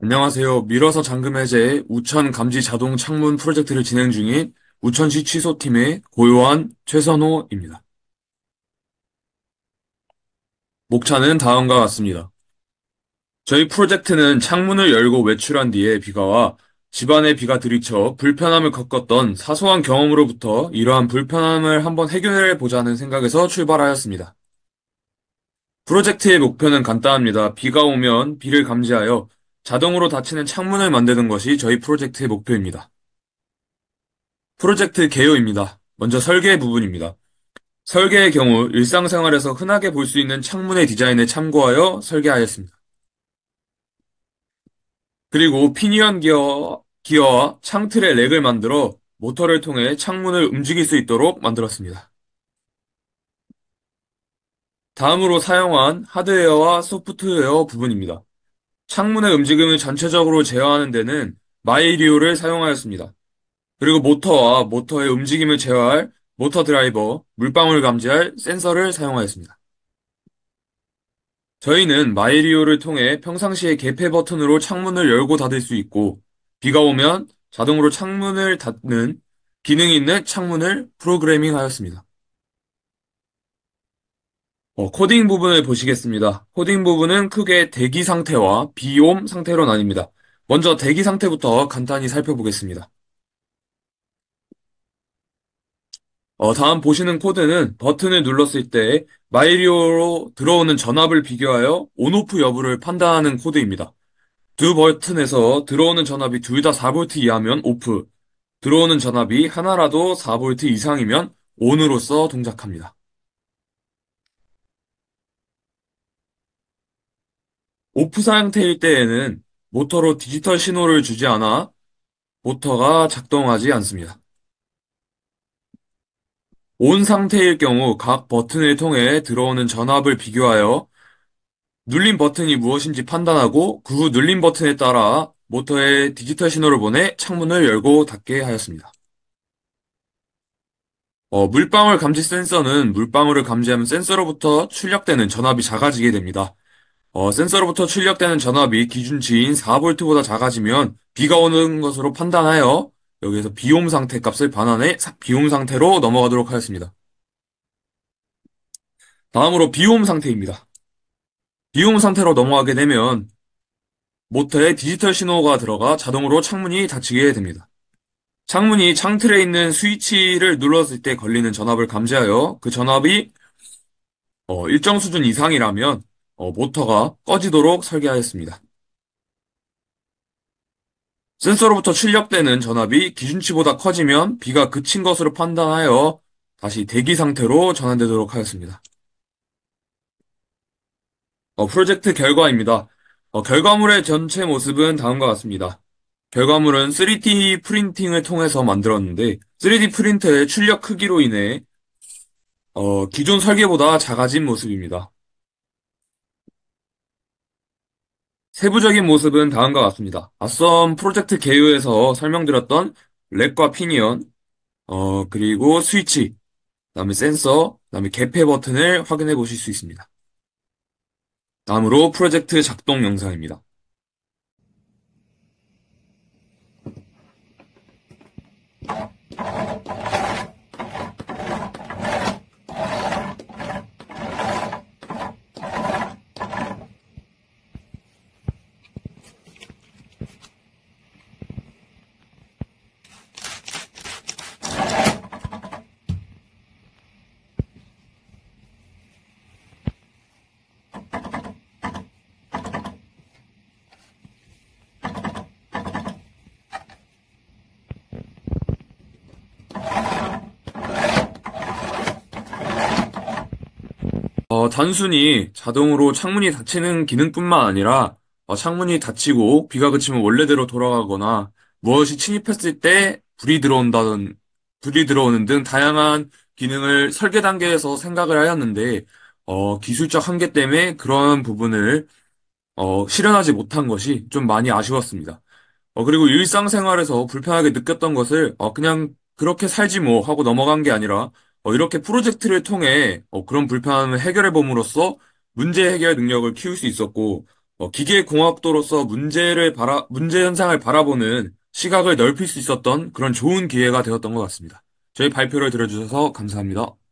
안녕하세요. 밀어서 잠금 해제의 우천 감지 자동 창문 프로젝트를 진행 중인 우천시 취소팀의 고요한 최선호입니다. 목차는 다음과 같습니다. 저희 프로젝트는 창문을 열고 외출한 뒤에 비가 와 집안에 비가 들이쳐 불편함을 겪었던 사소한 경험으로부터 이러한 불편함을 한번 해결해 보자는 생각에서 출발하였습니다. 프로젝트의 목표는 간단합니다. 비가 오면 비를 감지하여 자동으로 닫히는 창문을 만드는 것이 저희 프로젝트의 목표입니다. 프로젝트 개요입니다. 먼저 설계 부분입니다. 설계의 경우 일상생활에서 흔하게 볼 수 있는 창문의 디자인에 참고하여 설계하였습니다. 그리고 피니언 기어, 기어와 창틀의 렉을 만들어 모터를 통해 창문을 움직일 수 있도록 만들었습니다. 다음으로 사용한 하드웨어와 소프트웨어 부분입니다. 창문의 움직임을 전체적으로 제어하는 데는 마이리오를 사용하였습니다. 그리고 모터와 모터의 움직임을 제어할 모터 드라이버, 물방울 감지할 센서를 사용하였습니다. 저희는 마이리오를 통해 평상시에 개폐 버튼으로 창문을 열고 닫을 수 있고 비가 오면 자동으로 창문을 닫는 기능이 있는 창문을 프로그래밍하였습니다. 어, 코딩 부분을 보시겠습니다. 코딩 부분은 크게 대기 상태와 비옴 상태로 나뉩니다. 먼저 대기 상태부터 간단히 살펴보겠습니다. 어, 다음 보시는 코드는 버튼을 눌렀을 때 마이리오로 들어오는 전압을 비교하여 온오프 여부를 판단하는 코드입니다. 두 버튼에서 들어오는 전압이 둘 다 4V 이하면 오프, 들어오는 전압이 하나라도 4V 이상이면 온으로써 동작합니다. 오프 상태일 때에는 모터로 디지털 신호를 주지 않아 모터가 작동하지 않습니다. 온 상태일 경우 각 버튼을 통해 들어오는 전압을 비교하여 눌린 버튼이 무엇인지 판단하고 그 후 눌린 버튼에 따라 모터에 디지털 신호를 보내 창문을 열고 닫게 하였습니다. 어, 물방울 감지 센서는 물방울을 감지하면 센서로부터 출력되는 전압이 작아지게 됩니다. 어, 센서로부터 출력되는 전압이 기준치인 4V보다 작아지면 비가 오는 것으로 판단하여 여기에서 비움 상태 값을 반환해 비움 상태로 넘어가도록 하겠습니다. 다음으로 비움 상태입니다. 비움 상태로 넘어가게 되면 모터에 디지털 신호가 들어가 자동으로 창문이 닫히게 됩니다. 창문이 창틀에 있는 스위치를 눌렀을 때 걸리는 전압을 감지하여 그 전압이 어, 일정 수준 이상이라면 어, 모터가 꺼지도록 설계하였습니다. 센서로부터 출력되는 전압이 기준치보다 커지면 비가 그친 것으로 판단하여 다시 대기 상태로 전환되도록 하였습니다. 어, 프로젝트 결과입니다. 어, 결과물의 전체 모습은 다음과 같습니다. 결과물은 3D 프린팅을 통해서 만들었는데 3D 프린터의 출력 크기로 인해 어, 기존 설계보다 작아진 모습입니다. 세부적인 모습은 다음과 같습니다. 앞선 프로젝트 개요에서 설명드렸던 렉과 피니언, 어, 그리고 스위치, 다음에 센서, 다음에 개폐 버튼을 확인해 보실 수 있습니다. 다음으로 프로젝트 작동 영상입니다. 어, 단순히 자동으로 창문이 닫히는 기능뿐만 아니라 어, 창문이 닫히고 비가 그치면 원래대로 돌아가거나 무엇이 침입했을 때 불이 들어온다든 불이 들어오는 등 다양한 기능을 설계 단계에서 생각을 하였는데 어, 기술적 한계 때문에 그런 부분을 어, 실현하지 못한 것이 좀 많이 아쉬웠습니다. 어, 그리고 일상생활에서 불편하게 느꼈던 것을 어, 그냥 그렇게 살지 뭐 하고 넘어간 게 아니라 어, 이렇게 프로젝트를 통해 어, 그런 불편을 함 해결해 봄으로써 문제 해결 능력을 키울 수 있었고 어, 기계 공학도로서 문제를 바라 문제 현상을 바라보는 시각을 넓힐 수 있었던 그런 좋은 기회가 되었던 것 같습니다. 저희 발표를 들어주셔서 감사합니다.